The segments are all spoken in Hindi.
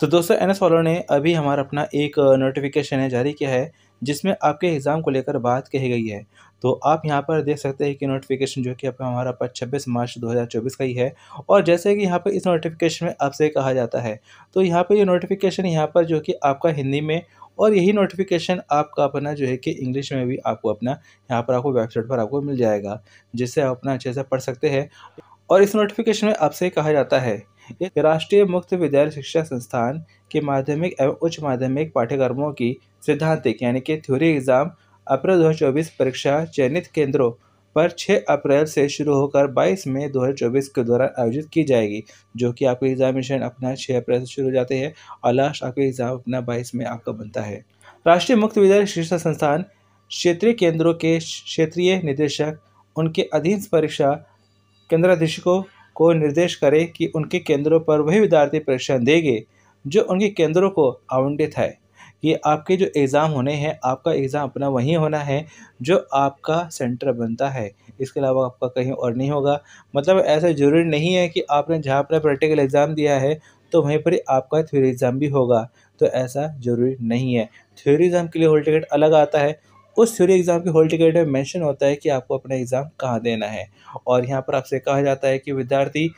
तो दोस्तों एन एस वालों ने अभी हमारा अपना एक नोटिफिकेशन है जारी किया है जिसमें आपके एग्ज़ाम को लेकर बात कही गई है तो आप यहाँ पर देख सकते हैं कि नोटिफिकेशन जो कि आपका हमारा पर छब्बीस मार्च 2024 का ही है और जैसे कि यहाँ पर इस नोटिफिकेशन में आपसे कहा जाता है तो यहाँ पर ये यह नोटिफिकेशन यहाँ पर जो कि आपका हिंदी में और यही नोटिफिकेशन आपका अपना जो है कि इंग्लिश में भी आपको अपना यहाँ पर आपको वेबसाइट पर आपको मिल जाएगा जिससे आप अपना अच्छे से पढ़ सकते हैं और इस नोटिफिकेशन में आपसे कहा जाता है राष्ट्रीय मुक्त विद्यालय शिक्षा संस्थान के माध्यमिक एवं उच्च माध्यमिक पाठ्यक्रमों की सिद्धांतिक यानी कि थ्योरी एग्ज़ाम अप्रैल दो परीक्षा चयनित केंद्रों पर 6 अप्रैल से शुरू होकर 22 मई 2024 के दौरान आयोजित की जाएगी जो कि आपके एग्जामिनेशन अपना 6 अप्रैल से शुरू हो जाते हैं और लास्ट आपके एग्ज़ाम अपना 22 मई आपका बनता है राष्ट्रीय मुक्त विद्यालय शिक्षा संस्थान क्षेत्रीय केंद्रों के क्षेत्रीय निदेशक उनके अधीन परीक्षा केंद्राधीशकों को निर्देश करें कि उनके केंद्रों पर वही विद्यार्थी परीक्षण देंगे जो उनके केंद्रों को आवंटित है कि आपके जो एग्ज़ाम होने हैं आपका एग्ज़ाम अपना वहीं होना है जो आपका सेंटर बनता है इसके अलावा आपका कहीं और नहीं होगा मतलब ऐसा ज़रूरी नहीं है कि आपने जहाँ पर प्रैक्टिकल एग्ज़ाम दिया है तो वहीं पर आपका थ्योरी एग्ज़ाम भी होगा तो ऐसा ज़रूरी नहीं है थ्योरी एग्ज़ाम के लिए होल टिकट अलग आता है उस थ्योरी एग्ज़ाम के होल टिकट में मेंशन होता है कि आपको अपना एग्ज़ाम कहाँ देना है और यहाँ पर आपसे कहा जाता है कि विद्यार्थी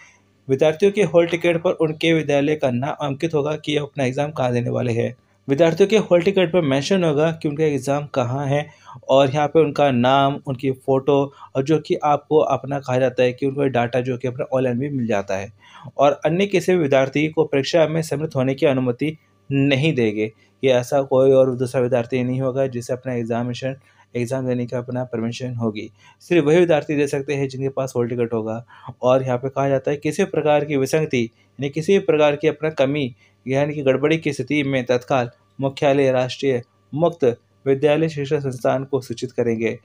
विद्यार्थियों के होल टिकट पर उनके विद्यालय का नाम अंकित होगा कि अपना एग्ज़ाम कहाँ देने वाले हैं विद्यार्थियों के होल टिकट पर मेंशन होगा कि उनका एग्ज़ाम कहाँ है और यहाँ पे उनका नाम उनकी फ़ोटो और जो कि आपको अपना कहा जाता है कि उनका डाटा जो कि अपना ऑनलाइन भी मिल जाता है और अन्य किसी विद्यार्थी को परीक्षा में सम्मिलित होने की अनुमति नहीं देंगे ये ऐसा कोई और दूसरा विद्यार्थी नहीं होगा जिसे अपना एग्जामिनेशन एग्ज़ाम देने का अपना परमिशन होगी सिर्फ वही विद्यार्थी दे सकते हैं जिनके पास होल टिकट होगा और यहाँ पे कहा जाता है किसी प्रकार की विसंगति यानी किसी भी प्रकार की अपना कमी यानी कि गड़बड़ी की स्थिति में तत्काल मुख्यालय राष्ट्रीय मुक्त विद्यालय शिक्षा संस्थान को सूचित करेंगे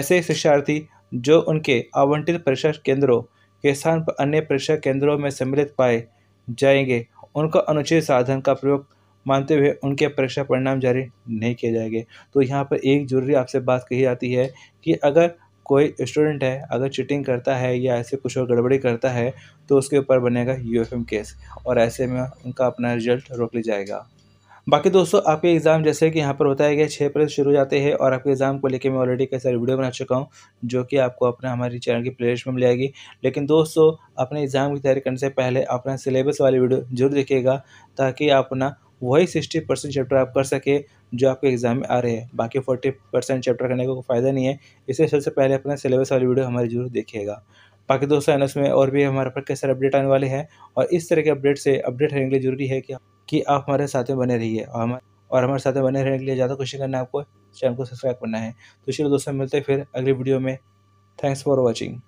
ऐसे शिक्षार्थी जो उनके आवंटित परीक्षा केंद्रों के स्थान पर अन्य परीक्षा केंद्रों में सम्मिलित पाए जाएंगे उनका अनुच्छेद साधन का प्रयोग मानते हुए उनके परीक्षा परिणाम जारी नहीं किए जाएंगे तो यहाँ पर एक जरूरी आपसे बात कही जाती है कि अगर कोई स्टूडेंट है अगर चीटिंग करता है या ऐसे कुछ और गड़बड़ी करता है तो उसके ऊपर बनेगा यूएफएम केस और ऐसे में उनका अपना रिजल्ट रोक लिया जाएगा बाकी दोस्तों आपके एग्ज़ाम जैसे कि यहाँ पर बताया गया छः अप्रैल शुरू जाते हैं और आपके एग्ज़ाम को लेकर मैं ऑलरेडी कई सारी वीडियो बना चुका हूँ जो कि आपको अपने हमारी चैनल की प्लेलिस्ट में मिल जाएगी लेकिन दोस्तों अपने एग्ज़ाम की तैयारी करने से पहले अपना सिलेबस वाली वीडियो जरूर देखिएगा ताकि आप अपना वही सिक्सटी परसेंट चैप्टर आप कर सके जो आपके एग्जाम में आ रहे हैं बाकी फोर्टी परसेंट चैप्टर करने का कोई फ़ायदा नहीं है इसलिए सबसे पहले अपना सिलेबस वाली वीडियो हमारी जरूर देखिएगा बाकी दोस्तों एन में और भी हमारे पर कई सारे अपडेट आने वाले हैं और इस तरह के अपडेट से अपडेट रहने के लिए जरूरी है कि आप कि आप हमारे साथ में बने रहिए और हमारे और हमारे साथ में बने रहने के लिए ज़्यादा कोशिश करना है आपको चैनल को सब्सक्राइब करना है तो चलो दोस्तों मिलते हैं फिर अगली वीडियो में थैंक्स फॉर वॉचिंग